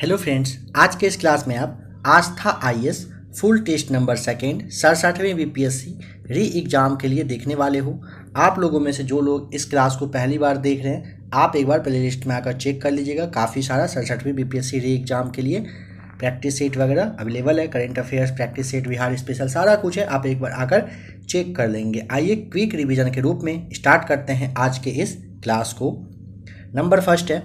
hello friends आज के इस क्लास में आप Aastha S full test number second सड़सठवें पी री एग्ज़ाम के लिए देखने वाले हो आप लोगों में से जो लोग इस क्लास को पहली बार देख रहे हैं आप एक बार प्ले लिस्ट में आकर चेक कर लीजिएगा काफ़ी सारा सड़सठवीं पी री एग्ज़ाम के लिए प्रैक्टिस सेट वगैरह अवेलेबल है current affairs practice set Bihar special सारा कुछ है आप एक बार आकर चेक कर लेंगे आइए क्विक रिविजन के रूप में स्टार्ट करते हैं आज के इस क्लास को नंबर फर्स्ट है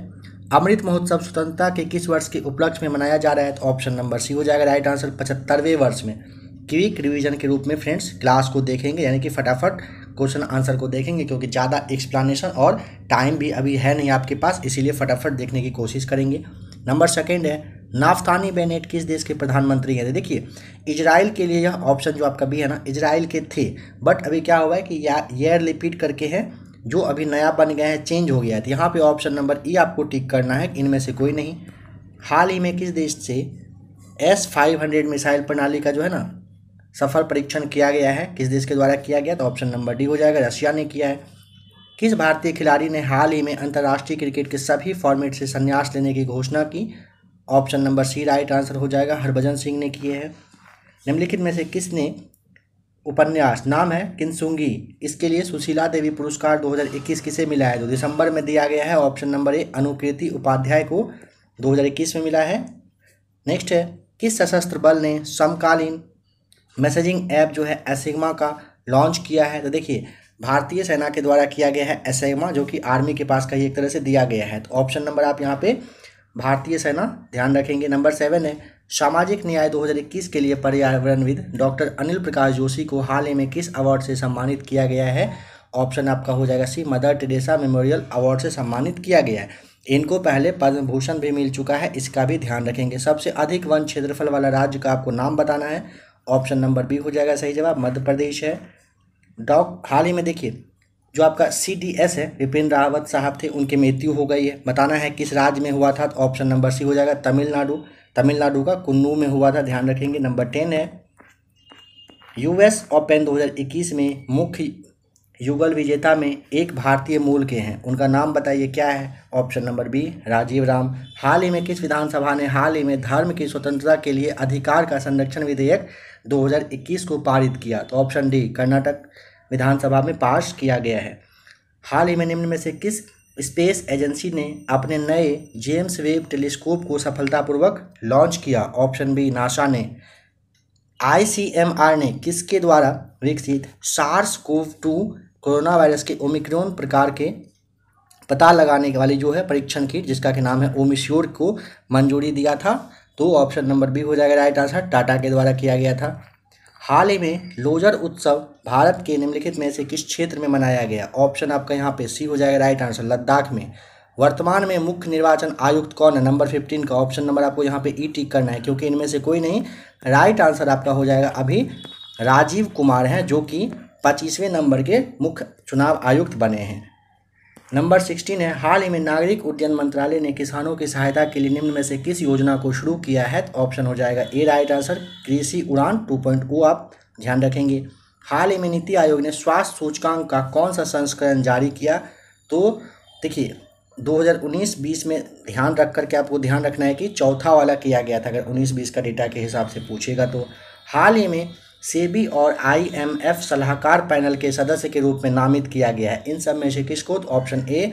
अमृत महोत्सव स्वतंत्रता के किस वर्ष के उपलक्ष्य में मनाया जा रहा है तो ऑप्शन नंबर सी हो जाएगा राइट आंसर पचहत्तरवें वर्ष में क्विक रिवीजन के रूप में फ्रेंड्स क्लास को देखेंगे यानी कि फटाफट क्वेश्चन आंसर को देखेंगे क्योंकि ज़्यादा एक्सप्लानेशन और टाइम भी अभी है नहीं आपके पास इसीलिए फटाफट देखने की कोशिश करेंगे नंबर सेकेंड है नाफ्तानी बेनेट किस देश के प्रधानमंत्री हैं देखिए इजराइल के लिए यह ऑप्शन जो आपका भी है ना इजराइल के थे बट अभी क्या हुआ है कि या ये रिपीट करके हैं जो अभी नया बन गया है चेंज हो गया है तो यहाँ पे ऑप्शन नंबर ई आपको टिक करना है इनमें से कोई नहीं हाल ही में किस देश से एस फाइव हंड्रेड मिसाइल प्रणाली का जो है ना सफल परीक्षण किया गया है किस देश के द्वारा किया गया तो ऑप्शन नंबर डी हो जाएगा रशिया ने किया है किस भारतीय खिलाड़ी ने हाल ही में अंतर्राष्ट्रीय क्रिकेट के सभी फॉर्मेट से संन्यास लेने की घोषणा की option number C right answer हो जाएगा हरभजन सिंह ने किए हैं निम्नलिखित में से किसने उपन्यास नाम है किन्सुंगी इसके लिए सुशीला देवी पुरस्कार 2021 किसे मिला है जो तो दिसंबर में दिया गया है option number A Anukriti Upadhyay को 2021 में मिला है नेक्स्ट है किस सशस्त्र बल ने समकालीन मैसेजिंग ऐप जो है एसिग्मा का लॉन्च किया है तो देखिए भारतीय सेना के द्वारा किया गया है एसेगमा जो कि आर्मी के पास कहीं एक तरह से दिया गया है तो ऑप्शन नंबर आप यहाँ पे भारतीय सेना ध्यान रखेंगे नंबर सेवन है सामाजिक न्याय 2021 के लिए पर्यावरणविद डॉक्टर अनिल प्रकाश जोशी को हाल ही में किस अवार्ड से सम्मानित किया गया है ऑप्शन आपका हो जाएगा C Mother Teresa memorial award से सम्मानित किया गया है इनको पहले पद्म भूषण भी मिल चुका है इसका भी ध्यान रखेंगे सबसे अधिक वन क्षेत्रफल वाला राज्य का आपको नाम बताना है ऑप्शन नंबर बी हो जाएगा सही जवाब मध्य प्रदेश है डॉक हाल ही में देखिए जो आपका सी डी एस है विपिन रावत साहब थे उनकी मृत्यु हो गई है बताना है किस राज्य में हुआ था तो ऑप्शन नंबर सी हो जाएगा तमिलनाडु तमिलनाडु का कुन्नू में हुआ था ध्यान रखेंगे नंबर टेन है यूएस ओपन 2021 में मुख्य युगल विजेता में एक भारतीय मूल के हैं उनका नाम बताइए क्या है option number B Rajeev Ram हाल ही में किस विधानसभा ने हाल ही में धर्म की स्वतंत्रता के लिए अधिकार का संरक्षण विधेयक 2021 को पारित किया तो ऑप्शन डी कर्नाटक विधानसभा में पास किया गया है हाल ही में निम्न में से किस स्पेस एजेंसी ने अपने नए जेम्स वेब टेलीस्कोप को सफलतापूर्वक लॉन्च किया ऑप्शन बी नासा ने आईसीएमआर ने किसके द्वारा विकसित SARS CoV two corona virus के ओमिक्रोन प्रकार के पता लगाने वाली जो है परीक्षण किट जिसका के नाम है ओमिश्योर को मंजूरी दिया था तो ऑप्शन नंबर बी हो जाएगा राइट आंसर टाटा के द्वारा किया गया था हाल ही में लोजर उत्सव भारत के निम्नलिखित में से किस क्षेत्र में मनाया गया ऑप्शन आपका यहाँ पे सी हो जाएगा राइट आंसर लद्दाख में वर्तमान में मुख्य निर्वाचन आयुक्त कौन है नंबर फिफ्टीन का ऑप्शन नंबर आपको यहाँ पे ई e टिक करना है क्योंकि इनमें से कोई नहीं राइट आंसर आपका हो जाएगा अभी राजीव कुमार हैं जो कि पच्चीसवें नंबर के मुख्य चुनाव आयुक्त बने हैं नंबर सिक्सटीन है हाल ही में नागरिक उड्डयन मंत्रालय ने किसानों की सहायता के लिए निम्न में से किस योजना को शुरू किया है तो ऑप्शन हो जाएगा ए राइट आंसर कृषि उड़ान टू पॉइंट ओ आप ध्यान रखेंगे हाल ही में नीति आयोग ने स्वास्थ्य सूचकांक का कौन सा संस्करण जारी किया तो देखिए 2019-20 में ध्यान रख करके आपको ध्यान रखना है कि चौथा वाला किया गया था अगर 19-20 का डेटा के हिसाब से पूछेगा तो हाल ही में सेबी और आईएमएफ सलाहकार पैनल के सदस्य के रूप में नामित किया गया है इन सब में से किसको तो ऑप्शन ए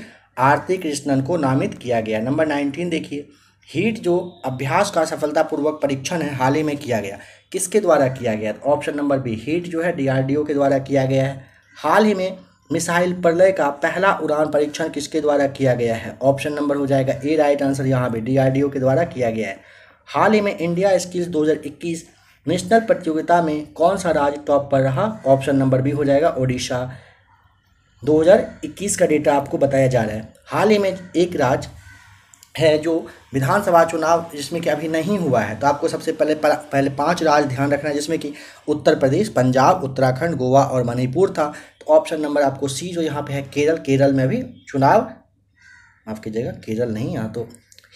आरती कृष्णन को नामित किया गया नंबर नाइनटीन देखिए हीट जो अभ्यास का सफलतापूर्वक परीक्षण है हाल ही में किया गया किसके द्वारा किया गया तो ऑप्शन नंबर बी हीट जो है डीआरडीओ के द्वारा किया गया है हाल ही में मिसाइल प्रलय का पहला उड़ान परीक्षण किसके द्वारा किया गया है ऑप्शन नंबर हो जाएगा ए राइट आंसर यहाँ भी डीआरडीओ के द्वारा किया गया है हाल ही में इंडिया स्किल्स नेशनल प्रतियोगिता में कौन सा राज्य टॉप पर रहा ऑप्शन नंबर बी हो जाएगा ओडिशा 2021 का डेटा आपको बताया जा रहा है हाल ही में एक राज्य है जो विधानसभा चुनाव जिसमें कि अभी नहीं हुआ है तो आपको सबसे पहले पहले पांच राज्य ध्यान रखना है जिसमें कि उत्तर प्रदेश पंजाब उत्तराखंड गोवा और मणिपुर था तो ऑप्शन नंबर आपको सी जो यहाँ पे है केरल केरल में भी चुनाव माफ़ कीजिएगा केरल नहीं यहाँ तो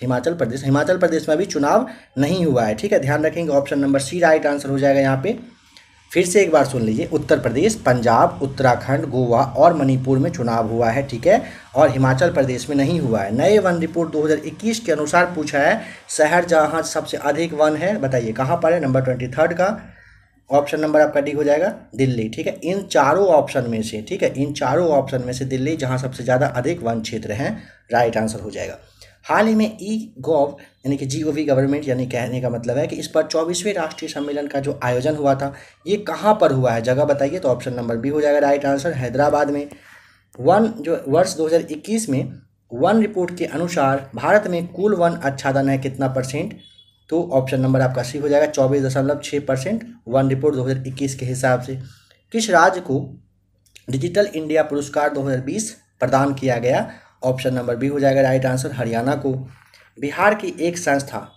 हिमाचल प्रदेश हिमाचल प्रदेश में अभी चुनाव नहीं हुआ है ठीक है ध्यान रखेंगे option number C right answer हो जाएगा यहाँ पे फिर से एक बार सुन लीजिए उत्तर प्रदेश पंजाब उत्तराखंड गोवा और मणिपुर में चुनाव हुआ है ठीक है और हिमाचल प्रदेश में नहीं हुआ है नए वन रिपोर्ट 2021 के अनुसार पूछा है शहर जहाँ सबसे अधिक वन है बताइए कहाँ पर है नंबर ट्वेंटी थर्ड का ऑप्शन नंबर आपका डी हो जाएगा दिल्ली ठीक है इन चारों ऑप्शन में से ठीक है इन चारों ऑप्शन में से दिल्ली जहाँ सबसे ज़्यादा अधिक वन क्षेत्र हैं राइट आंसर हो जाएगा हाल ही में ई e गोव यानी कि जी ओ वी गवर्नमेंट यानी कहने का मतलब है कि इस पर चौबीसवें राष्ट्रीय सम्मेलन का जो आयोजन हुआ था ये कहाँ पर हुआ है जगह बताइए तो ऑप्शन नंबर बी हो जाएगा राइट आंसर हैदराबाद में वन जो वर्ष 2021 में वन रिपोर्ट के अनुसार भारत में कुल वन आच्छादन है कितना परसेंट तो ऑप्शन नंबर आपका सी हो जाएगा चौबीस दशमलव छः परसेंट वन रिपोर्ट दो के हिसाब से किस राज्य को डिजिटल इंडिया पुरस्कार 2020 प्रदान किया गया ऑप्शन नंबर बी हो जाएगा राइट आंसर हरियाणा को बिहार की एक संस्था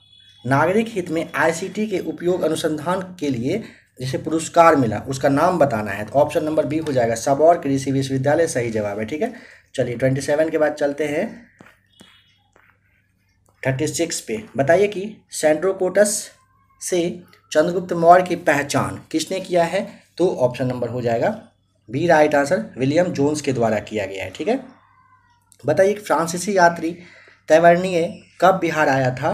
नागरिक हित में आईसीटी के उपयोग अनुसंधान के लिए जिसे पुरस्कार मिला उसका नाम बताना है तो ऑप्शन नंबर बी हो जाएगा सबौर कृषि विश्वविद्यालय सही जवाब है ठीक है चलिए ट्वेंटी सेवन के बाद चलते हैं थर्टी सिक्स पे बताइए कि सेंड्रोकोटस से चंद्रगुप्त मौर्य की पहचान किसने किया है तो ऑप्शन नंबर हो जाएगा B right answer William Jones के द्वारा किया गया है ठीक है बताइए फ्रांसीसी यात्री तैवर्णीय कब बिहार आया था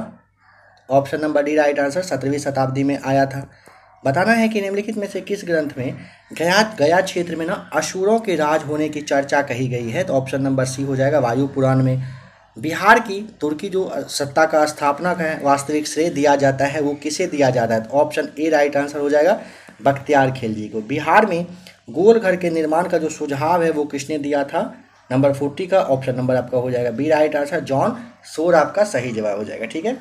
option number D right answer सत्रहवीं शताब्दी में आया था बताना है कि निम्नलिखित में से किस ग्रंथ में गया गया क्षेत्र में ना अशूरों के राज होने की चर्चा कही गई है तो ऑप्शन नंबर सी हो जाएगा वायु पुराण में बिहार की तुर्की जो सत्ता का स्थापना का वास्तविक श्रेय दिया जाता है वो किसे दिया जाता है तो ऑप्शन ए राइट आंसर हो जाएगा बख्तियार खिलजी को बिहार में गोलघर के निर्माण का जो सुझाव है वो किसने दिया था नंबर फोर्टी का ऑप्शन नंबर आपका हो जाएगा बी राइट आंसर जॉन सोर आपका सही जवाब हो जाएगा ठीक है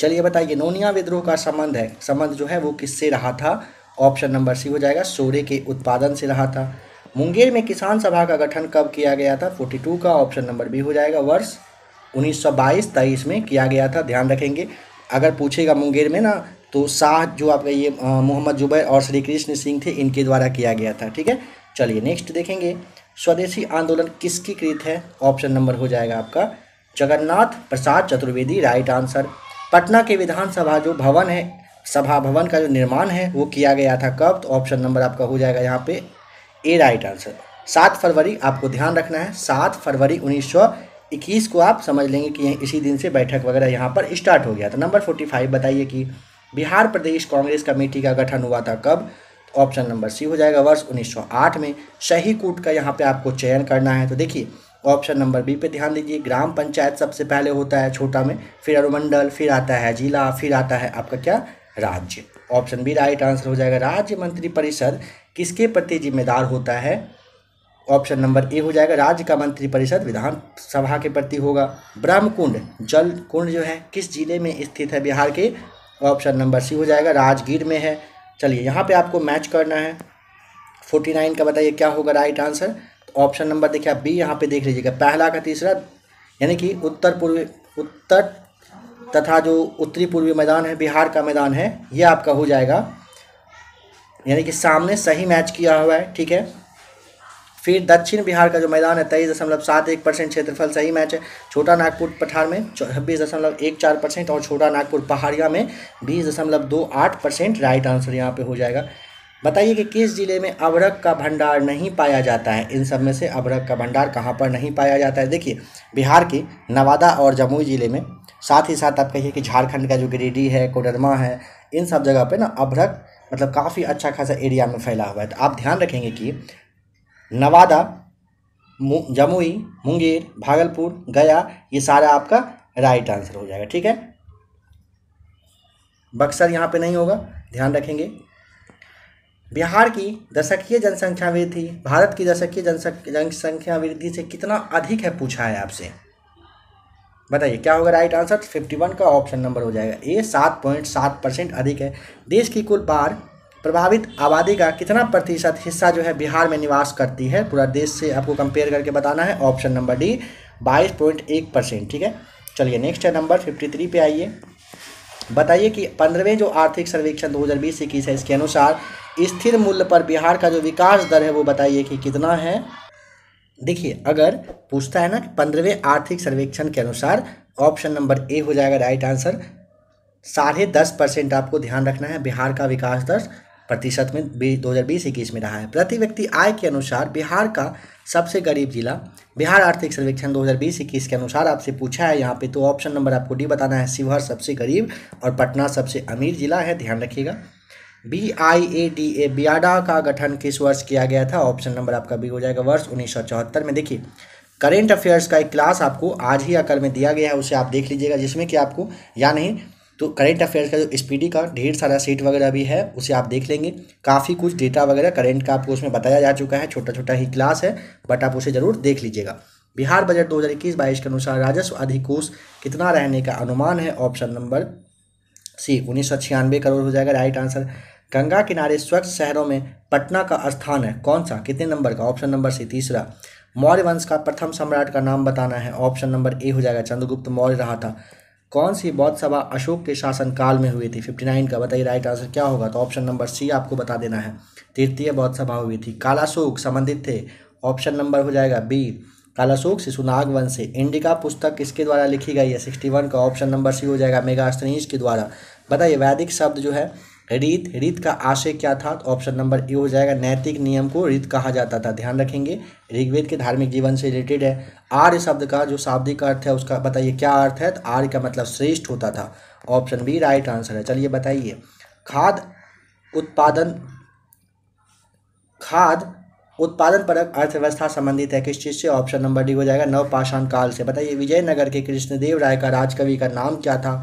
चलिए बताइए नोनिया विद्रोह का संबंध है संबंध जो है वो किससे रहा था ऑप्शन नंबर सी हो जाएगा सोरे के उत्पादन से रहा था मुंगेर में किसान सभा का गठन कब किया गया था 42 का ऑप्शन नंबर बी हो जाएगा वर्ष 1922-23 में किया गया था ध्यान रखेंगे अगर पूछेगा मुंगेर में ना तो शाह जो आपका ये मोहम्मद जुबैर और श्री कृष्ण सिंह थे इनके द्वारा किया गया था ठीक है चलिए नेक्स्ट देखेंगे स्वदेशी आंदोलन किसकी कृत है ऑप्शन नंबर हो जाएगा आपका जगन्नाथ प्रसाद चतुर्वेदी राइट आंसर पटना के विधानसभा जो भवन है सभा भवन का जो निर्माण है वो किया गया था कब तो ऑप्शन नंबर आपका हो जाएगा यहाँ पे ए राइट आंसर सात फरवरी आपको ध्यान रखना है सात फरवरी उन्नीस सौ इक्कीस को आप समझ लेंगे कि इसी दिन से बैठक वगैरह यहाँ पर स्टार्ट हो गया था नंबर फोर्टी फाइव बताइए कि बिहार प्रदेश कांग्रेस कमेटी का गठन हुआ था कब ऑप्शन नंबर सी हो जाएगा वर्ष 1908 में सही कूट का यहाँ पे आपको चयन करना है तो देखिए ऑप्शन नंबर बी पे ध्यान दीजिए ग्राम पंचायत सबसे पहले होता है छोटा में फिर अनुमंडल फिर आता है जिला फिर आता है आपका क्या राज्य ऑप्शन बी राइट आंसर हो जाएगा राज्य मंत्री परिषद किसके प्रति जिम्मेदार होता है ऑप्शन नंबर ए हो जाएगा राज्य का मंत्री परिषद विधानसभा के प्रति होगा ब्रह्मकुंड जल कुंड जो है किस जिले में स्थित है बिहार के ऑप्शन नंबर सी हो जाएगा राजगीर में है चलिए यहाँ पे आपको मैच करना है फोर्टी नाइन का बताइए क्या होगा राइट आंसर तो ऑप्शन नंबर देखिए आप बी यहाँ पे देख लीजिएगा पहला का तीसरा यानी कि उत्तर पूर्वी उत्तर तथा जो उत्तरी पूर्वी मैदान है बिहार का मैदान है ये आपका हो जाएगा यानी कि सामने सही मैच किया हुआ है ठीक है फिर दक्षिण बिहार का जो मैदान है तेईस दशमलव सात एक परसेंट क्षेत्रफल सही मैच है छोटा नागपुर पठार में छब्बीस दशमलव एक चार परसेंट और छोटा नागपुर पहाड़िया में बीस दशमलव दो आठ परसेंट राइट आंसर यहाँ पे हो जाएगा बताइए कि किस जिले में अवरक का भंडार नहीं पाया जाता है इन सब में से अवरक का भंडार कहाँ पर नहीं पाया जाता है देखिए बिहार के नवादा और जमुई ज़िले में साथ ही साथ आप कहिए कि झारखंड का जो गिरिडीह है कोडरमा है इन सब जगह पर ना अभरक मतलब काफ़ी अच्छा खासा एरिया में फैला हुआ है तो आप ध्यान रखेंगे कि नवादा जमुई मुंगेर भागलपुर गया ये सारा आपका राइट आंसर हो जाएगा ठीक है बक्सर यहाँ पे नहीं होगा ध्यान रखेंगे बिहार की दशकीय जनसंख्या वृद्धि भारत की दशकीय जनसंख्या वृद्धि से कितना अधिक है पूछा है आपसे बताइए क्या होगा राइट आंसर फिफ्टी वन का ऑप्शन नंबर हो जाएगा ए सात पॉइंट सात परसेंट अधिक है देश की कुल बार प्रभावित आबादी का कितना प्रतिशत हिस्सा जो है बिहार में निवास करती है पूरा देश से आपको कंपेयर करके बताना है ऑप्शन नंबर डी बाईस पॉइंट एक परसेंट ठीक है चलिए नेक्स्ट है नंबर फिफ्टी थ्री पे आइए बताइए कि पंद्रहवें जो आर्थिक सर्वेक्षण दो हज़ार बीस इक्कीस है इसके अनुसार स्थिर मूल्य पर बिहार का जो विकास दर है वो बताइए कि कितना है देखिए अगर पूछता है ना कि पंद्रहवें आर्थिक सर्वेक्षण के अनुसार ऑप्शन नंबर ए हो जाएगा राइट आंसर साढ़े दस परसेंट आपको ध्यान रखना है बिहार का विकास दर प्रतिशत में दो हज़ार बीस इक्कीस में रहा है प्रति व्यक्ति आय के अनुसार बिहार का सबसे गरीब जिला बिहार आर्थिक सर्वेक्षण 2020-21 के अनुसार आपसे पूछा है यहाँ पे तो ऑप्शन नंबर आपको डी बताना है शिवहर सबसे गरीब और पटना सबसे अमीर जिला है ध्यान रखिएगा B I A D A Biada का गठन किस वर्ष किया गया था ऑप्शन नंबर आपका बी हो जाएगा वर्ष उन्नीस में देखिए करेंट अफेयर्स का एक क्लास आपको आज ही अकल में दिया गया है उसे आप देख लीजिएगा जिसमें कि आपको या नहीं तो करंट अफेयर्स का जो स्पीडी का ढेर सारा सीट वगैरह भी है उसे आप देख लेंगे काफ़ी कुछ डेटा वगैरह करंट का आपको उसमें बताया जा चुका है छोटा छोटा ही क्लास है बट आप उसे ज़रूर देख लीजिएगा बिहार बजट दो हज़ार इक्कीस बाईस के अनुसार राजस्व अधिकोष कितना रहने का अनुमान है ऑप्शन नंबर सी उन्नीस सौ छियानवे करोड़ हो जाएगा राइट आंसर गंगा किनारे स्वच्छ शहरों में पटना का स्थान है कौन सा कितने नंबर का ऑप्शन नंबर सी तीसरा मौर्य वंश का प्रथम सम्राट का नाम बताना है ऑप्शन नंबर ए हो जाएगा चंद्रगुप्त मौर्य रहा था कौन सी बौद्ध सभा अशोक के शासनकाल में हुई थी 59 का बताइए राइट आंसर क्या होगा तो ऑप्शन नंबर सी आपको बता देना है तृतीय बौद्ध सभा हुई थी कालाशोक संबंधित थे ऑप्शन नंबर हो जाएगा बी कालाशोक से सुनाग वंश से इंडिका पुस्तक किसके द्वारा लिखी गई है 61 का ऑप्शन नंबर सी हो जाएगा मेगास्तनीज के द्वारा बताइए वैदिक शब्द जो है रीत रीत का आशय क्या था तो ऑप्शन नंबर ए हो जाएगा नैतिक नियम को रीत कहा जाता था ध्यान रखेंगे ऋग्वेद के धार्मिक जीवन से रिलेटेड है आर्य शब्द का जो शाब्दिक अर्थ है उसका बताइए क्या अर्थ है तो आर्य का मतलब श्रेष्ठ होता था ऑप्शन बी राइट आंसर है चलिए बताइए खाद उत्पादन खाद उत्पादन परक अर्थव्यवस्था संबंधित है किस चीज़ से ऑप्शन नंबर डी हो जाएगा नवपाषाण काल से बताइए विजयनगर के कृष्णदेव राय का राजकवि का नाम क्या था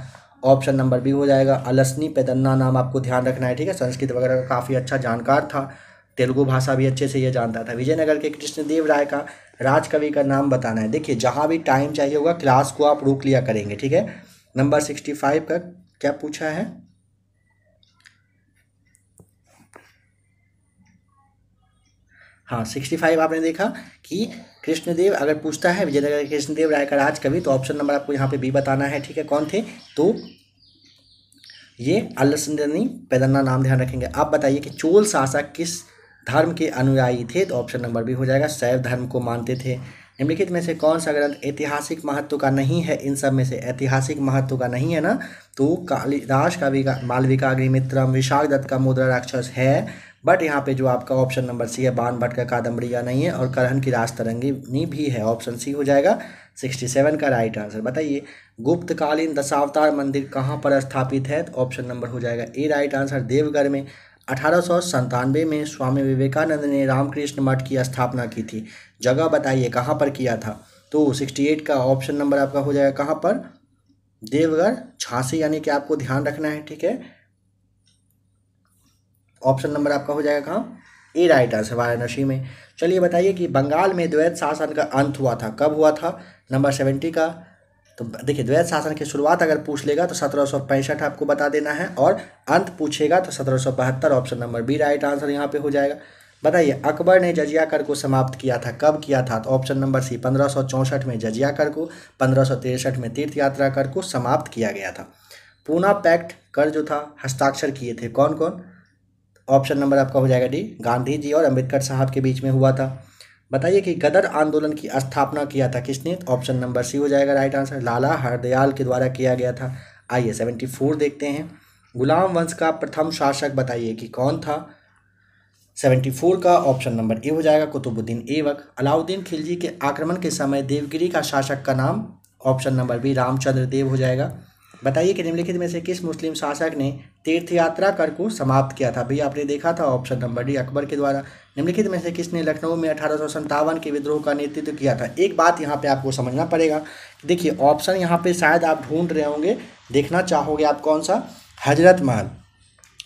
ऑप्शन नंबर बी हो जाएगा अलसनी पेदन्ना नाम आपको ध्यान रखना है ठीक है संस्कृत वगैरह का काफ़ी अच्छा जानकार था तेलुगु भाषा भी अच्छे से ये जानता था विजयनगर के कृष्णदेव राय का राजकवि का नाम बताना है देखिए जहाँ भी टाइम चाहिए होगा क्लास को आप रोक लिया करेंगे ठीक है नंबर सिक्सटी फाइव का क्या पूछा है हाँ सिक्सटी फाइव आपने देखा कि कृष्णदेव अगर पूछता है विजयनगर कृष्णदेव राय का राज कवि तो ऑप्शन नंबर आपको यहाँ पे बी बताना है ठीक है कौन थे तो ये अल्लसंदनी पैदन्ना नाम ध्यान रखेंगे आप बताइए कि चोल शासक किस धर्म के अनुयायी थे तो ऑप्शन नंबर बी हो जाएगा शैव धर्म को मानते थे निम्नलिखित में से कौन सा ग्रंथ ऐतिहासिक महत्व का नहीं है इन सब में से ऐतिहासिक महत्व का नहीं है ना तो कालिदास का मालविका अग्निमित्रम विशाख दत्त का मुद्रा राक्षस है बट यहाँ पे जो आपका ऑप्शन नंबर सी है बान भट्ट का कादम्बरिया नहीं है और करहन की राज तरंगी भी है ऑप्शन सी हो जाएगा सिक्सटी सेवन का राइट आंसर बताइए गुप्तकालीन दशावतार मंदिर कहाँ पर स्थापित है तो ऑप्शन नंबर हो जाएगा ए राइट आंसर देवगढ़ में अठारह में स्वामी विवेकानंद ने रामकृष्ण मठ की स्थापना की थी जगह बताइए कहाँ पर किया था तो एट का ऑप्शन नंबर आपका हो जाएगा कहाँ पर देवघर झांसी यानी कि आपको ध्यान रखना है ठीक है ऑप्शन नंबर आपका हो जाएगा कहाँ ए राइट आंसर वाराणसी में चलिए बताइए कि बंगाल में द्वैत शासन का अंत हुआ था कब हुआ था नंबर सेवेंटी का तो देखिए द्वैत शासन की शुरुआत अगर पूछ लेगा तो सत्रह आपको बता देना है और अंत पूछेगा तो सत्रह option number B right answer यहाँ पे हो जाएगा बताइए अकबर ने जजिया कर को समाप्त किया था कब किया था तो ऑप्शन नंबर सी पंद्रह में जजिया कर को पंद्रह में तीर्थ यात्रा कर को समाप्त किया गया था पूना पैक्ट कर जो था हस्ताक्षर किए थे कौन कौन ऑप्शन नंबर आपका हो जाएगा डी गांधी जी और अम्बेडकर साहब के बीच में हुआ था बताइए कि गदर आंदोलन की स्थापना किया था किसने ऑप्शन नंबर सी हो जाएगा राइट आंसर लाला हरदयाल के द्वारा किया गया था आइए सेवेंटी फोर देखते हैं गुलाम वंश का प्रथम शासक बताइए कि कौन था सेवेंटी फोर का ऑप्शन नंबर ए हो जाएगा कुतुबुद्दीन वक अलाउद्दीन खिलजी के आक्रमण के समय देवगिरी का शासक का नाम option number B Ramchandra Dev हो जाएगा बताइए कि निम्नलिखित में से किस मुस्लिम शासक ने तीर्थ यात्रा कर को समाप्त किया था भैया आपने देखा था ऑप्शन नंबर डी अकबर के द्वारा निम्नलिखित में से किसने लखनऊ में अठारह के विद्रोह का नेतृत्व किया था एक बात यहाँ पे आपको समझना पड़ेगा देखिए ऑप्शन यहाँ पे शायद आप ढूंढ रहे होंगे देखना चाहोगे आप कौन सा हजरत महल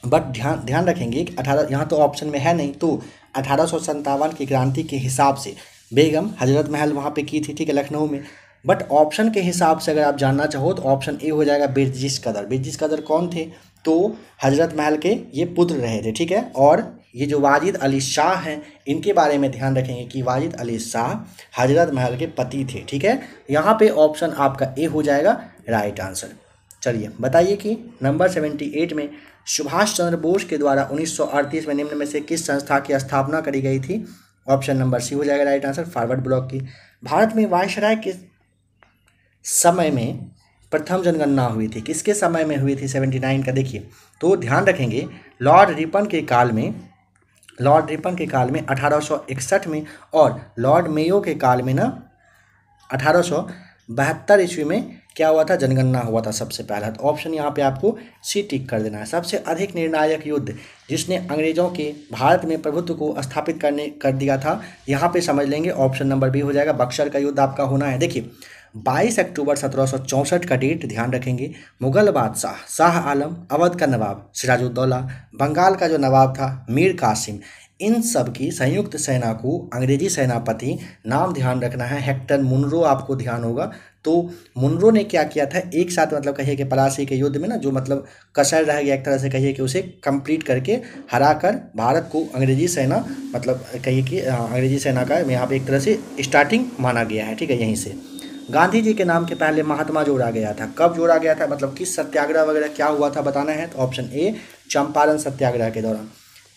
बट ध्यान ध्यान रखेंगे कि अठारह यहाँ तो ऑप्शन में है नहीं तो अठारह की क्रांति के हिसाब से बेगम हजरत महल वहाँ पे की थी ठीक है लखनऊ में बट ऑप्शन के हिसाब से अगर आप जानना चाहो तो ऑप्शन ए हो जाएगा बिरजिस कदर बिरजिस कदर कौन थे तो हजरत महल के ये पुत्र रहे थे ठीक है और ये जो वाजिद अली शाह हैं इनके बारे में ध्यान रखेंगे कि वाजिद अली शाह हजरत महल के पति थे ठीक है यहाँ पे ऑप्शन आपका ए हो जाएगा राइट आंसर चलिए बताइए कि नंबर सेवेंटी एट में सुभाष चंद्र बोस के द्वारा अड़तीस में निम्न में से किस संस्था की स्थापना करी गई थी ऑप्शन नंबर सी हो जाएगा राइट आंसर फॉरवर्ड ब्लॉक की भारत में वायसराय के समय में प्रथम जनगणना हुई थी किसके समय में हुई थी सेवेंटी नाइन का देखिए तो ध्यान रखेंगे लॉर्ड रिपन के काल में लॉर्ड रिपन के काल में 1861 में और लॉर्ड मेयो के काल में ना अठारह ईस्वी में क्या हुआ था जनगणना हुआ था सबसे पहला तो ऑप्शन यहाँ पे आपको सी टिक कर देना है सबसे अधिक निर्णायक युद्ध जिसने अंग्रेजों के भारत में प्रभुत्व को स्थापित करने कर दिया था यहाँ पे समझ लेंगे ऑप्शन नंबर बी हो जाएगा बक्सर का युद्ध आपका होना है देखिए 22 अक्टूबर सत्रह का डेट ध्यान रखेंगे मुगल बादशाह शाह आलम अवध का नवाब सिराजुद्दौला बंगाल का जो नवाब था मीर कासिम इन सब की संयुक्त सेना को अंग्रेजी सेनापति नाम ध्यान रखना है हेक्टर मुनरो आपको ध्यान होगा तो मुनरो ने क्या किया था एक साथ मतलब कहिए कि पलासी के युद्ध में ना जो मतलब कसर रह गया एक तरह से कहिए कि उसे कंप्लीट करके हरा कर भारत को अंग्रेजी सेना मतलब कहिए कि हाँ, अंग्रेजी सेना का यहाँ पे एक तरह से स्टार्टिंग माना गया है ठीक है यहीं से गांधी जी के नाम के पहले महात्मा जोड़ा गया था कब जोड़ा गया था मतलब किस सत्याग्रह वगैरह क्या हुआ था बताना है तो ऑप्शन ए चंपारण सत्याग्रह के दौरान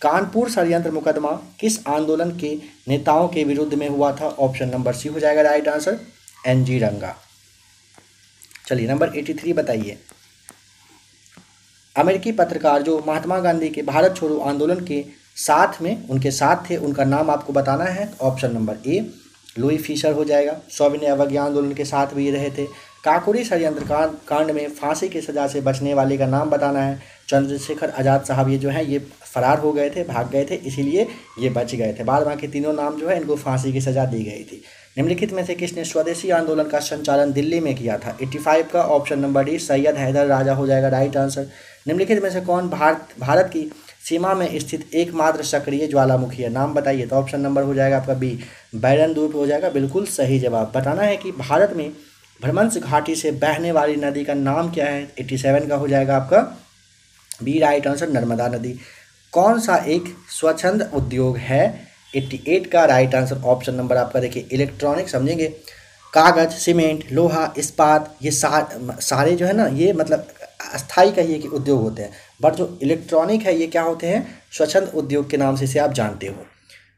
कानपुर षडयंत्र मुकदमा किस आंदोलन के नेताओं के विरुद्ध में हुआ था ऑप्शन नंबर सी हो जाएगा राइट आंसर एन जी रंगा चलिए नंबर एटी थ्री बताइए अमेरिकी पत्रकार जो महात्मा गांधी के भारत छोड़ो आंदोलन के साथ में उनके साथ थे उनका नाम आपको बताना है option number A Louis Fischer हो जाएगा सौविनय अवज्ञा आंदोलन के साथ भी रहे थे काकुरी षडयंत्र कांड में फांसी की सजा से बचने वाले का नाम बताना है चंद्रशेखर आज़ाद साहब ये जो है ये फरार हो गए थे भाग गए थे इसीलिए ये बच गए थे बाद बाकी तीनों नाम जो है इनको फांसी की सजा दी गई थी निम्नलिखित में से किसने स्वदेशी आंदोलन का संचालन दिल्ली में किया था 85 का option number D Syed Haidar Raja हो जाएगा राइट आंसर निम्नलिखित में से कौन भारत भारत की सीमा में स्थित एकमात्र सक्रिय ज्वालामुखी है नाम बताइए तो ऑप्शन नंबर हो जाएगा आपका बी बैरन द्वीप हो जाएगा बिल्कुल सही जवाब बताना है कि भारत में भ्रमंश घाटी से बहने वाली नदी का नाम क्या है एट्टी सेवन का हो जाएगा आपका बी राइट आंसर नर्मदा नदी कौन सा एक स्वच्छंद उद्योग है एट्टी एट का राइट आंसर ऑप्शन नंबर आपका देखिए इलेक्ट्रॉनिक समझेंगे कागज सीमेंट लोहा इस्पात ये सारे जो है ना ये मतलब अस्थाई कहिए कि उद्योग होते हैं बट जो इलेक्ट्रॉनिक है ये क्या होते हैं स्वच्छंद उद्योग के नाम से इसे आप जानते हो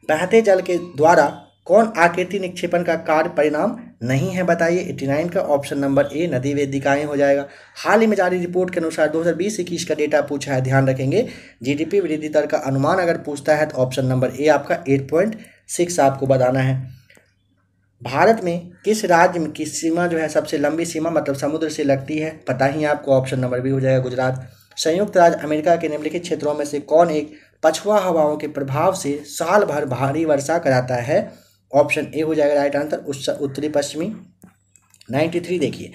बहते जल के द्वारा कौन आकृति निक्षेपण का कार्य परिणाम नहीं है बताइए 89 का ऑप्शन नंबर ए नदी वेदिकाएँ हो जाएगा हाल ही में जारी रिपोर्ट के अनुसार 2020 इक्कीस का डेटा पूछा है ध्यान रखेंगे जीडीपी वृद्धि दर का अनुमान अगर पूछता है तो ऑप्शन नंबर ए आपका 8.6 आपको बताना है भारत में किस राज्य में किस सीमा जो है सबसे लंबी सीमा मतलब समुद्र से लगती है पता ही आपको ऑप्शन नंबर बी हो जाएगा गुजरात संयुक्त राज्य अमेरिका के निम्नलिखित क्षेत्रों में से कौन एक पछुआ हवाओं के प्रभाव से साल भर भारी वर्षा कराता है ऑप्शन ए हो जाएगा राइट आंसर उत्तरी पश्चिमी नाइन्टी थ्री देखिए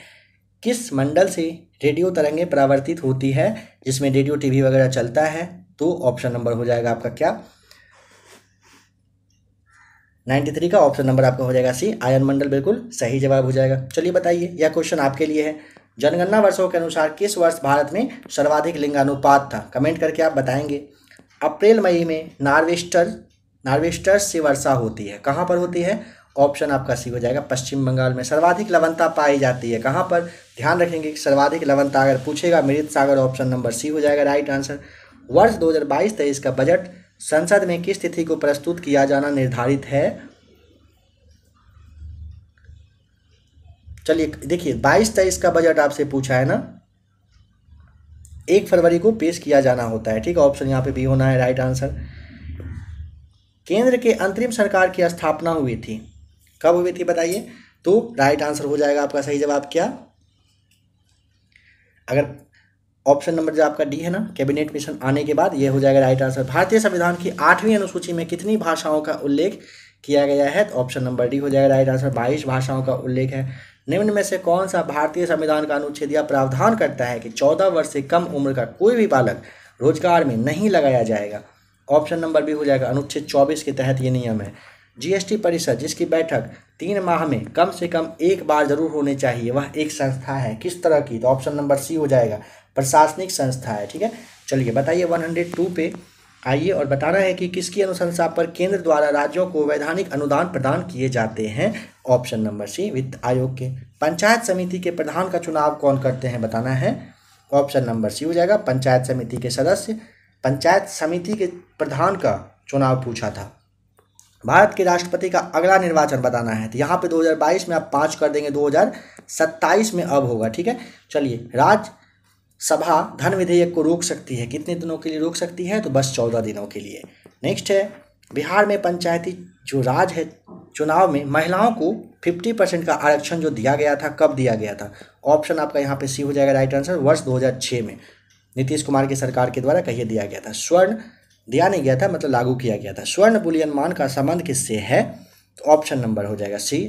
किस मंडल से रेडियो तरंगें परावर्तित होती है जिसमें रेडियो टीवी वगैरह चलता है तो ऑप्शन नंबर हो जाएगा आपका क्या नाइन्टी थ्री का ऑप्शन नंबर आपका हो जाएगा सी आयन मंडल बिल्कुल सही जवाब हो जाएगा चलिए बताइए यह क्वेश्चन आपके लिए है जनगणना वर्षों के अनुसार किस वर्ष भारत में सर्वाधिक लिंगानुपात था कमेंट करके आप बताएंगे अप्रैल मई में नार्वेस्टर नार्वेस्टर से वर्षा होती है कहाँ पर होती है ऑप्शन आपका सी हो जाएगा पश्चिम बंगाल में सर्वाधिक लवनता पाई जाती है कहाँ पर ध्यान रखेंगे कि सर्वाधिक लवनता अगर पूछेगा मृत सागर ऑप्शन नंबर सी हो जाएगा राइट आंसर वर्ष 2022-23 का बजट संसद में किस तिथि को प्रस्तुत किया जाना निर्धारित है चलिए देखिए बाईस तेईस का बजट आपसे पूछा है ना एक फरवरी को पेश किया जाना होता है ठीक है ऑप्शन यहाँ पे भी होना है राइट आंसर केंद्र के अंतरिम सरकार की स्थापना हुई थी कब हुई थी बताइए तो राइट आंसर हो जाएगा आपका सही जवाब क्या अगर ऑप्शन नंबर जो आपका डी है ना कैबिनेट मिशन आने के बाद यह हो जाएगा राइट आंसर भारतीय संविधान की आठवीं अनुसूची में कितनी भाषाओं का उल्लेख किया गया है तो ऑप्शन नंबर डी हो जाएगा राइट आंसर बाईस भाषाओं का उल्लेख है निम्न में से कौन सा भारतीय संविधान का अनुच्छेद यह प्रावधान करता है कि चौदह वर्ष से कम उम्र का कोई भी बालक रोजगार में नहीं लगाया जाएगा ऑप्शन नंबर भी हो जाएगा अनुच्छेद चौबीस के तहत ये नियम है जीएसटी परिषद जिसकी बैठक तीन माह में कम से कम एक बार जरूर होनी चाहिए वह एक संस्था है किस तरह की तो ऑप्शन नंबर सी हो जाएगा प्रशासनिक संस्था है ठीक है चलिए बताइए 102 पे आइए और बताना है कि किसकी अनुशंसा पर केंद्र द्वारा राज्यों को वैधानिक अनुदान प्रदान किए जाते हैं ऑप्शन नंबर सी वित्त आयोग के पंचायत समिति के प्रधान का चुनाव कौन करते हैं बताना है ऑप्शन नंबर सी हो जाएगा पंचायत समिति के सदस्य पंचायत समिति के प्रधान का चुनाव पूछा था भारत के राष्ट्रपति का अगला निर्वाचन बताना है तो यहाँ पे 2022 में आप पाँच कर देंगे 2027 में अब होगा ठीक है चलिए राज्य सभा धन विधेयक को रोक सकती है कितने दिनों के लिए रोक सकती है तो बस चौदह दिनों के लिए नेक्स्ट है बिहार में पंचायती जो राज है चुनाव में महिलाओं को 50 परसेंट का आरक्षण जो दिया गया था कब दिया गया था ऑप्शन आपका यहाँ पे सी हो जाएगा राइट आंसर वर्ष 2006 में नीतीश कुमार की सरकार के द्वारा कहिए दिया गया था स्वर्ण दिया नहीं गया था मतलब लागू किया गया था स्वर्ण बुलियन मान का संबंध किससे है तो ऑप्शन नंबर हो जाएगा सी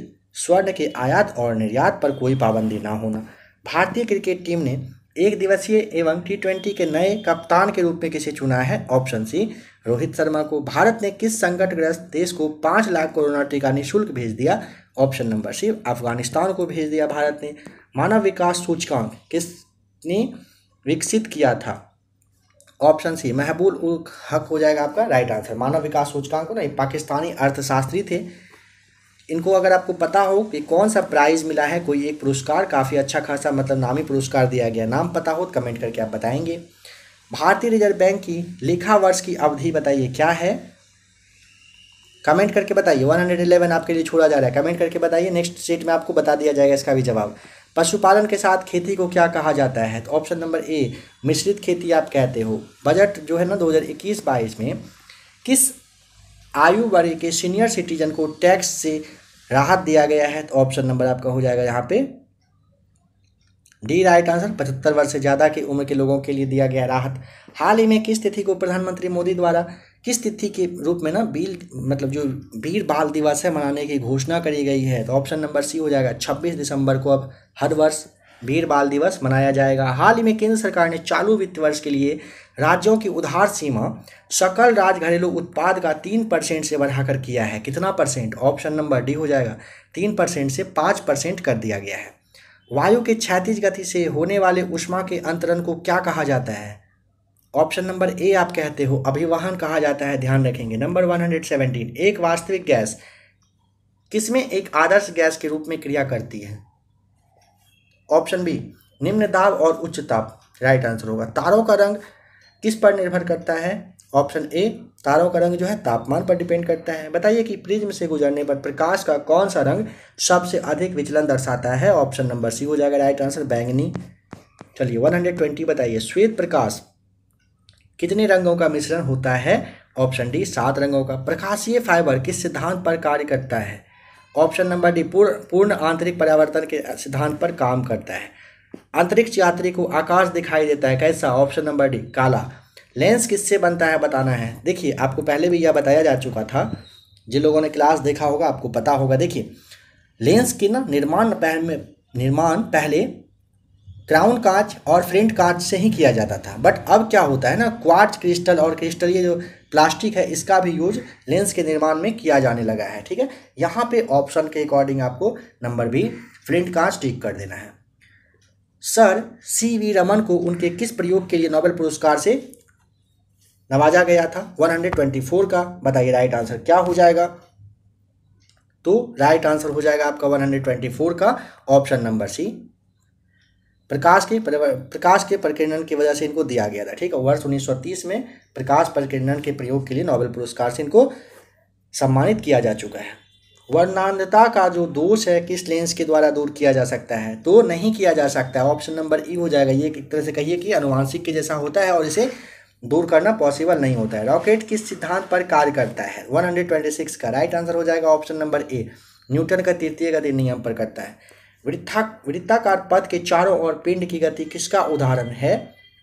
स्वर्ण के आयात और निर्यात पर कोई पाबंदी ना होना भारतीय क्रिकेट टीम ने एक दिवसीय एवं टी ट्वेंटी के नए कप्तान के रूप में किसे चुना है ऑप्शन सी रोहित शर्मा को भारत ने किस संकटग्रस्त देश को पाँच लाख कोरोना टीका निःशुल्क भेज दिया ऑप्शन नंबर सी अफगानिस्तान को भेज दिया भारत ने मानव विकास सूचकांक किसने विकसित किया था ऑप्शन सी महबूल उल हक हो जाएगा आपका राइट आंसर मानव विकास सूचकांक नहीं पाकिस्तानी अर्थशास्त्री थे इनको अगर आपको पता हो कि कौन सा प्राइज़ मिला है कोई एक पुरस्कार काफ़ी अच्छा खासा मतलब नामी पुरस्कार दिया गया नाम पता हो तो कमेंट करके आप बताएंगे भारतीय रिजर्व बैंक की लेखा वर्ष की अवधि बताइए क्या है कमेंट करके बताइए वन हंड्रेड इलेवन आपके लिए छोड़ा जा रहा है कमेंट करके बताइए नेक्स्ट स्टेट में आपको बता दिया जाएगा इसका भी जवाब पशुपालन के साथ खेती को क्या कहा जाता है तो ऑप्शन नंबर ए मिश्रित खेती आप कहते हो बजट जो है ना दो हज़ार में किस आयु वर्ग के सीनियर सिटीजन को टैक्स से राहत दिया गया है तो ऑप्शन नंबर आपका हो जाएगा यहाँ पे डी राइट आंसर पचहत्तर वर्ष से ज़्यादा की उम्र के लोगों के लिए दिया गया राहत हाल ही में किस तिथि को प्रधानमंत्री मोदी द्वारा किस तिथि के रूप में ना बील मतलब जो भीड़ बाल दिवस है मनाने की घोषणा करी गई है तो ऑप्शन नंबर सी हो जाएगा 26 दिसंबर को अब हर वर्ष वीर बाल दिवस मनाया जाएगा हाल ही में केंद्र सरकार ने चालू वित्त वर्ष के लिए राज्यों की उधार सीमा सकल राज्य घरेलू उत्पाद का तीन परसेंट से बढ़ाकर किया है कितना परसेंट ऑप्शन नंबर डी हो जाएगा तीन परसेंट से पाँच परसेंट कर दिया गया है वायु के क्षैतिज गति से होने वाले उष्मा के अंतरण को क्या कहा जाता है ऑप्शन नंबर ए आप कहते हो अभिवाहन कहा जाता है ध्यान रखेंगे नंबर वन एक वास्तविक गैस किसमें एक आदर्श गैस के रूप में क्रिया करती है ऑप्शन बी निम्न दाब और उच्च ताप राइट आंसर होगा तारों का रंग किस पर निर्भर करता है ऑप्शन ए तारों का रंग जो है तापमान पर डिपेंड करता है बताइए कि प्रिज्म से गुजरने पर प्रकाश का कौन सा रंग सबसे अधिक विचलन दर्शाता है ऑप्शन नंबर सी हो जाएगा राइट आंसर बैंगनी चलिए 120 बताइए श्वेत प्रकाश कितने रंगों का मिश्रण होता है ऑप्शन डी सात रंगों का प्रकाशीय फाइबर किस सिद्धांत पर कार्य करता है ऑप्शन नंबर डी पूर्ण पूर्ण आंतरिक परावर्तन के सिद्धांत पर काम करता है अंतरिक्ष यात्री को आकाश दिखाई देता है कैसा ऑप्शन नंबर डी काला लेंस किससे बनता है बताना है देखिए आपको पहले भी यह बताया जा चुका था जिन लोगों ने क्लास देखा होगा आपको पता होगा देखिए लेंस की ना निर्माण पहले निर्माण पहले क्राउन कांच और फ्रंट कांच से ही किया जाता था बट अब क्या होता है ना क्वार्ट्ज क्रिस्टल और क्रिस्टल ये जो प्लास्टिक है इसका भी यूज लेंस के निर्माण में किया जाने लगा है ठीक है यहाँ पे ऑप्शन के अकॉर्डिंग आपको नंबर बी फ्लिंट कांच टिक कर देना है सर सी वी रमन को उनके किस प्रयोग के लिए नोबेल पुरस्कार से नवाजा गया था 124 का बताइए राइट आंसर क्या हो जाएगा तो राइट आंसर हो जाएगा आपका 124 का ऑप्शन नंबर सी प्रकाश के प्रकाश के प्रकीर्णन की वजह से इनको दिया गया था ठीक है वर्ष 1930 में प्रकाश प्रकीर्णन के प्रयोग के लिए नोबेल पुरस्कार से इनको सम्मानित किया जा चुका है वर्णांधता का जो दोष है किस लेंस के द्वारा दूर किया जा सकता है तो नहीं किया जा सकता है ऑप्शन नंबर ई हो जाएगा ये एक तरह से कहिए कि अनुवांशिक के जैसा होता है और इसे दूर करना पॉसिबल नहीं होता है रॉकेट किस सिद्धांत पर कार्य करता है 126 का राइट आंसर हो जाएगा ऑप्शन नंबर ए न्यूटन का तृतीय गति नियम पर करता है वृत्ता वृत्ताकार पथ के चारों ओर पिंड की गति किसका उदाहरण है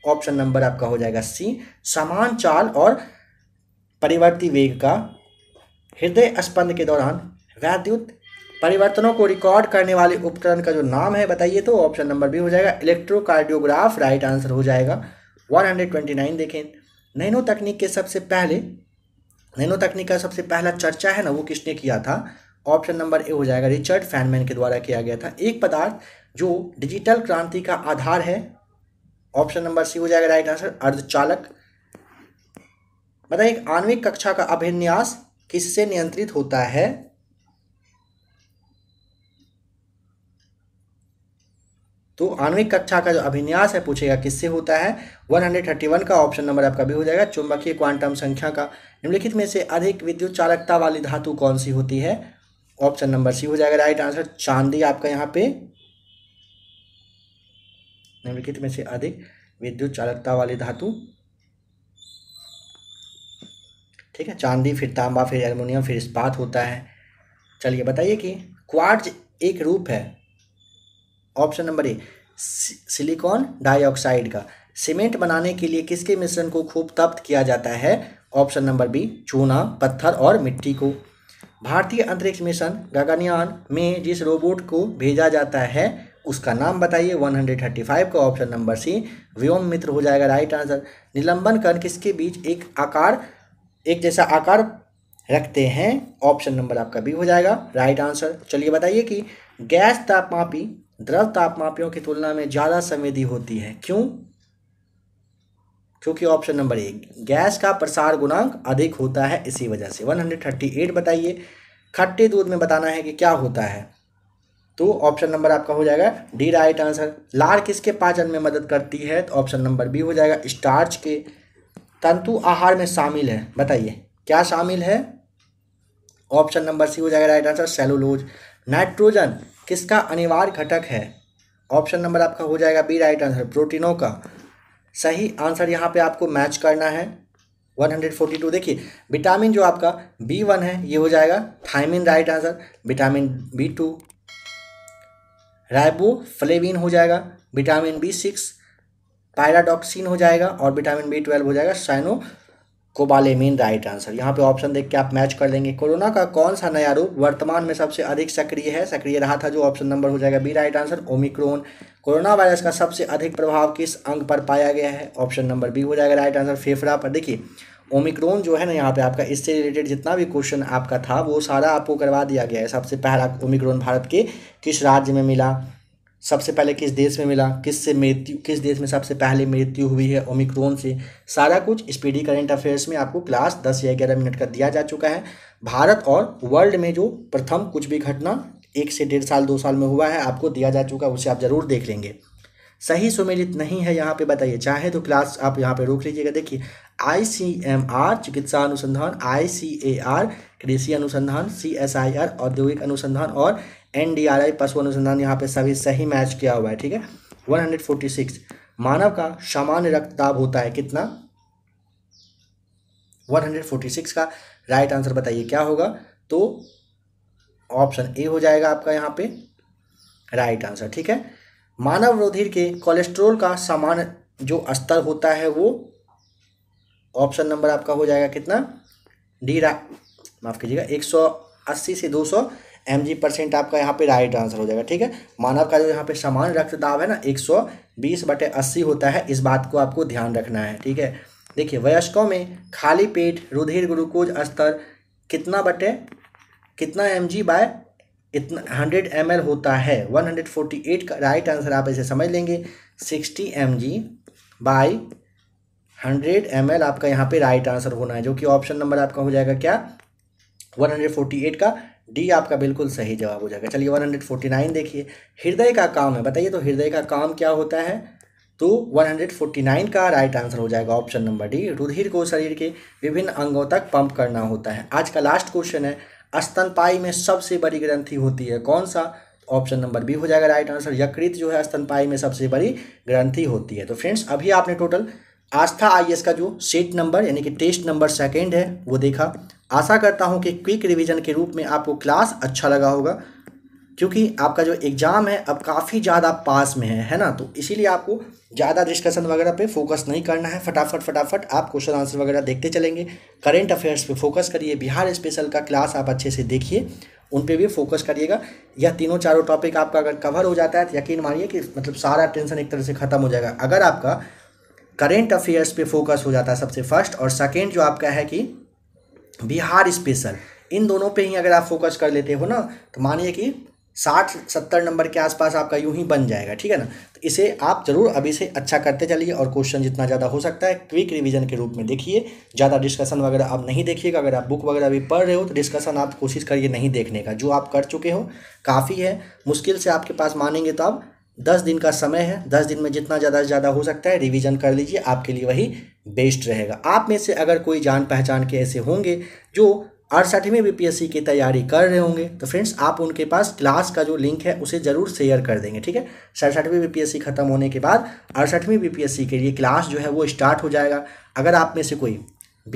ऑप्शन नंबर आपका हो जाएगा सी समान चाल और परिवर्ती वेग का हृदय स्पंद के दौरान वैद्युत परिवर्तनों को रिकॉर्ड करने वाले उपकरण का जो नाम है बताइए तो ऑप्शन नंबर भी हो जाएगा इलेक्ट्रोकार्डियोग्राफ राइट आंसर हो जाएगा 129 देखें नैनो तकनीक के सबसे पहले नैनो तकनीक का सबसे पहला चर्चा है ना वो किसने किया था ऑप्शन नंबर ए हो जाएगा रिचर्ड फैनमैन के द्वारा किया गया था एक पदार्थ जो डिजिटल क्रांति का आधार है ऑप्शन नंबर सी हो जाएगा राइट आंसर अर्धचालक बताइए आणविक कक्षा का अभिन्यास किससे नियंत्रित होता है तो आणविक कक्षा का जो अभिन्यास है पूछेगा किससे होता है 131 का ऑप्शन नंबर आपका भी हो जाएगा चुंबकीय क्वांटम संख्या का निम्नलिखित में से अधिक विद्युत चालकता वाली धातु कौन सी होती है ऑप्शन नंबर सी हो जाएगा राइट आंसर चांदी आपका यहाँ पे निम्नलिखित में से अधिक विद्युत चालकता वाले धातु ठीक है चांदी फिर तांबा फिर एल्युमिनियम फिर इस्पात होता है चलिए बताइए कि क्वार्ट्ज एक रूप है option number A silicon dioxide का सीमेंट बनाने के लिए किसके मिश्रण को खूब तप्त किया जाता है ऑप्शन नंबर बी चूना पत्थर और मिट्टी को भारतीय अंतरिक्ष मिशन गगनयान में जिस रोबोट को भेजा जाता है उसका नाम बताइए 135 का ऑप्शन नंबर सी व्योम मित्र हो जाएगा राइट आंसर निलंबन कर किसके बीच एक आकार एक जैसा आकार रखते हैं ऑप्शन नंबर आपका बी हो जाएगा राइट आंसर चलिए बताइए कि गैस तापमापी द्रव तापमापियों की तुलना में ज़्यादा संवेदी होती है क्यों क्योंकि ऑप्शन नंबर एक गैस का प्रसार गुणांक अधिक होता है इसी वजह से 138 बताइए खट्टे दूध में बताना है कि क्या होता है तो ऑप्शन नंबर आपका हो जाएगा डी राइट आंसर लार किसके पाचन में मदद करती है तो ऑप्शन नंबर बी हो जाएगा स्टार्च के तंतु आहार में शामिल है बताइए क्या शामिल है ऑप्शन नंबर सी हो जाएगा राइट आंसर सेलुलोज नाइट्रोजन किसका अनिवार्य घटक है ऑप्शन नंबर आपका हो जाएगा बी राइट आंसर प्रोटीनों का सही आंसर यहाँ पे आपको मैच करना है 142 देखिए विटामिन जो आपका बी वन है ये हो जाएगा thiamine right answer vitamin B two riboflavin हो जाएगा विटामिन बी सिक्स पायराडॉक्सिन हो जाएगा और विटामिन बी ट्वेल्व हो जाएगा साइनो कोबालेमीन राइट आंसर यहाँ पे ऑप्शन देख के आप मैच कर लेंगे कोरोना का कौन सा नया रूप वर्तमान में सबसे अधिक सक्रिय है सक्रिय रहा था जो ऑप्शन नंबर हो जाएगा B right answer omicron corona virus का सबसे अधिक प्रभाव किस अंग पर पाया गया है ऑप्शन नंबर बी हो जाएगा राइट आंसर फेफड़ा पर देखिए ओमिक्रोन जो है ना यहाँ पे आपका इससे रिलेटेड जितना भी क्वेश्चन आपका था वो सारा आपको करवा दिया गया है सबसे पहला ओमिक्रोन भारत के किस राज्य में मिला सबसे पहले किस देश में मिला किस से मृत्यु किस देश में सबसे पहले मृत्यु हुई है ओमिक्रोन से सारा कुछ स्पीडी करंट अफेयर्स में आपको क्लास दस या ग्यारह मिनट का दिया जा चुका है भारत और वर्ल्ड में जो प्रथम कुछ भी घटना एक से डेढ़ साल दो साल में हुआ है आपको दिया जा चुका है उसे आप ज़रूर देख लेंगे सही सुमेलित नहीं है यहाँ पे बताइए चाहे तो क्लास आप यहाँ पे रोक लीजिएगा देखिए आई सी एम आर चिकित्सा अनुसंधान आई सी ए आर कृषि अनुसंधान सी एस आई आर औद्योगिक अनुसंधान और एन डी आर आई पशु अनुसंधान यहाँ पे सभी सही मैच किया हुआ है ठीक है 146 मानव का सामान्य रक्तदाब होता है कितना 146 का राइट आंसर बताइए क्या होगा तो ऑप्शन ए हो जाएगा आपका यहाँ पे राइट आंसर ठीक है मानव रुधिर के कोलेस्ट्रोल का सामान्य जो स्तर होता है वो ऑप्शन नंबर आपका हो जाएगा कितना डी रा माफ़ कीजिएगा 180 से 200 एम जी परसेंट आपका यहाँ पे राइट आंसर हो जाएगा ठीक है मानव का जो यहाँ पे समान रक्तदाब है ना एक सौ बीस बटे अस्सी होता है इस बात को आपको ध्यान रखना है ठीक है देखिए वयस्कों में खाली पेट रुधिर ग्लूकोज स्तर कितना बटे कितना एम जी बाय इतना हंड्रेड एम एल होता है वन हंड्रेड फोर्टी एट का राइट आंसर आप इसे समझ लेंगे sixty M G by hundred M L आपका यहाँ पे राइट आंसर होना है जो कि ऑप्शन नंबर आपका हो जाएगा क्या वन हंड्रेड फोर्टी एट का डी आपका बिल्कुल सही जवाब हो जाएगा चलिए 149 देखिए हृदय का काम है बताइए तो हृदय का काम क्या होता है तो 149 का राइट आंसर हो जाएगा ऑप्शन नंबर डी रुधिर को शरीर के विभिन्न अंगों तक पंप करना होता है आज का लास्ट क्वेश्चन है स्तनपाई में सबसे बड़ी ग्रंथि होती है कौन सा ऑप्शन नंबर बी हो जाएगा राइट आंसर यकृत जो है स्तनपाई में सबसे बड़ी ग्रंथि होती है तो फ्रेंड्स अभी आपने टोटल आस्था आईएएस का जो सेट नंबर यानी कि टेस्ट नंबर सेकंड है वो देखा आशा करता हूँ कि क्विक रिवीजन के रूप में आपको क्लास अच्छा लगा होगा क्योंकि आपका जो एग्ज़ाम है अब काफ़ी ज़्यादा पास में है है ना तो इसीलिए आपको ज़्यादा डिस्कशन वगैरह पे फोकस नहीं करना है फटाफट फटाफट आप क्वेश्चन आंसर वगैरह देखते चलेंगे करेंट अफेयर्स पे फोकस करिए बिहार स्पेशल का क्लास आप अच्छे से देखिए उन पे भी फोकस करिएगा या तीनों चारों टॉपिक आपका अगर कवर हो जाता है तो यकीन मानिए कि मतलब सारा टेंशन एक तरह से ख़त्म हो जाएगा अगर आपका करेंट अफेयर्स पर फोकस हो जाता है सबसे फर्स्ट और सेकेंड जो आपका है कि बिहार स्पेशल इन दोनों पे ही अगर आप फोकस कर लेते हो ना तो मानिए कि साठ सत्तर नंबर के आसपास आपका यूं ही बन जाएगा ठीक है ना तो इसे आप जरूर अभी से अच्छा करते चलिए और क्वेश्चन जितना ज़्यादा हो सकता है क्विक रिवीजन के रूप में देखिए ज़्यादा डिस्कशन वगैरह आप नहीं देखिएगा अगर आप बुक वगैरह अभी पढ़ रहे हो तो डिस्कशन आप कोशिश करिए नहीं देखने का जो आप कर चुके हो काफ़ी है मुश्किल से आपके पास मानेंगे तो आप दस दिन का समय है दस दिन में जितना ज़्यादा से ज़्यादा हो सकता है रिवीजन कर लीजिए आपके लिए वही बेस्ट रहेगा आप में से अगर कोई जान पहचान के ऐसे होंगे जो अड़सठवीं बी पी की तैयारी कर रहे होंगे तो फ्रेंड्स आप उनके पास क्लास का जो लिंक है उसे ज़रूर शेयर कर देंगे ठीक है सड़सठवीं बी ख़त्म होने के बाद अड़सठवीं बी के लिए क्लास जो है वो स्टार्ट हो जाएगा अगर आप में से कोई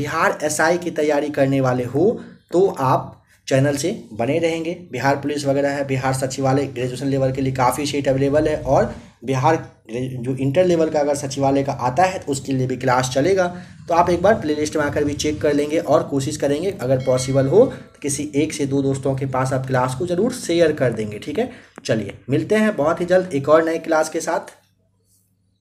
बिहार एसआई की तैयारी करने वाले हो तो आप चैनल से बने रहेंगे बिहार पुलिस वगैरह है बिहार सचिवालय ग्रेजुएशन लेवल के लिए काफ़ी सीट अवेलेबल है और बिहार जो इंटर लेवल का अगर सचिवालय का आता है तो उसके लिए भी क्लास चलेगा तो आप एक बार प्लेलिस्ट में आकर भी चेक कर लेंगे और कोशिश करेंगे अगर पॉसिबल हो तो किसी एक से दो दोस्तों के पास आप क्लास को ज़रूर शेयर कर देंगे ठीक है चलिए मिलते हैं बहुत ही जल्द एक और नए क्लास के साथ